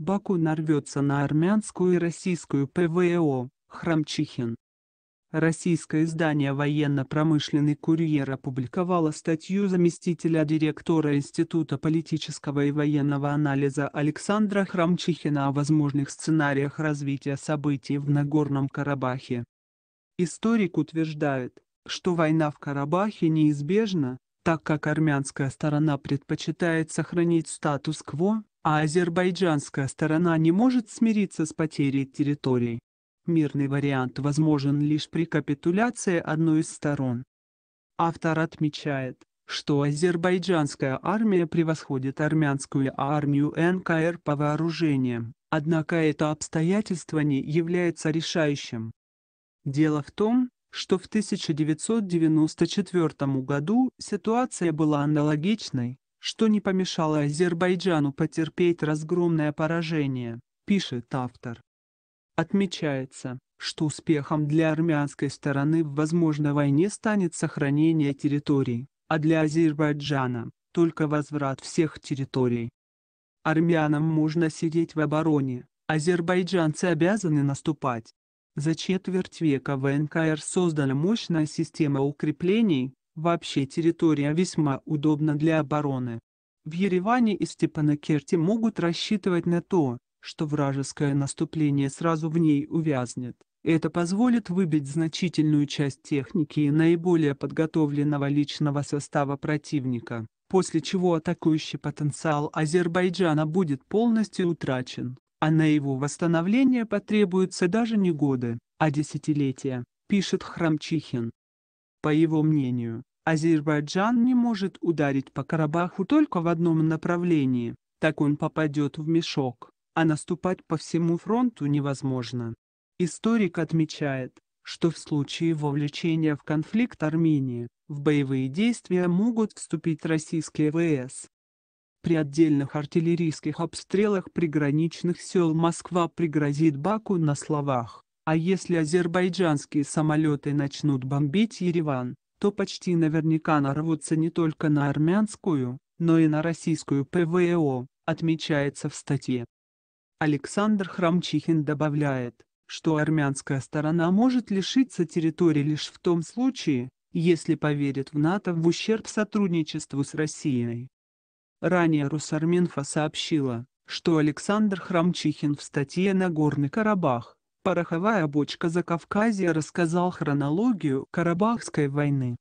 Баку нарвется на армянскую и российскую ПВО, Храмчихин. Российское издание «Военно-промышленный курьер» опубликовало статью заместителя директора Института политического и военного анализа Александра Храмчихина о возможных сценариях развития событий в Нагорном Карабахе. Историк утверждает, что война в Карабахе неизбежна, так как армянская сторона предпочитает сохранить статус-кво, а азербайджанская сторона не может смириться с потерей территорий. Мирный вариант возможен лишь при капитуляции одной из сторон. Автор отмечает, что азербайджанская армия превосходит армянскую армию НКР по вооружениям, однако это обстоятельство не является решающим. Дело в том, что в 1994 году ситуация была аналогичной, что не помешало Азербайджану потерпеть разгромное поражение, пишет автор. Отмечается, что успехом для армянской стороны в возможной войне станет сохранение территорий, а для Азербайджана – только возврат всех территорий. Армянам можно сидеть в обороне, азербайджанцы обязаны наступать. За четверть века в НКР создана мощная система укреплений, Вообще территория весьма удобна для обороны. В Ереване и Степанакерте могут рассчитывать на то, что вражеское наступление сразу в ней увязнет. Это позволит выбить значительную часть техники и наиболее подготовленного личного состава противника, после чего атакующий потенциал Азербайджана будет полностью утрачен, а на его восстановление потребуются даже не годы, а десятилетия, пишет Храмчихин. По его мнению, Азербайджан не может ударить по Карабаху только в одном направлении, так он попадет в мешок, а наступать по всему фронту невозможно. Историк отмечает, что в случае вовлечения в конфликт Армении, в боевые действия могут вступить российские ВС. При отдельных артиллерийских обстрелах приграничных сел Москва пригрозит Баку на словах, а если азербайджанские самолеты начнут бомбить Ереван, то почти наверняка нарвутся не только на армянскую, но и на российскую ПВО, отмечается в статье. Александр Храмчихин добавляет, что армянская сторона может лишиться территории лишь в том случае, если поверит в НАТО в ущерб сотрудничеству с Россией. Ранее Русарминфа сообщила, что Александр Храмчихин в статье «Нагорный Карабах» Пороховая бочка за Закавказья рассказал хронологию Карабахской войны.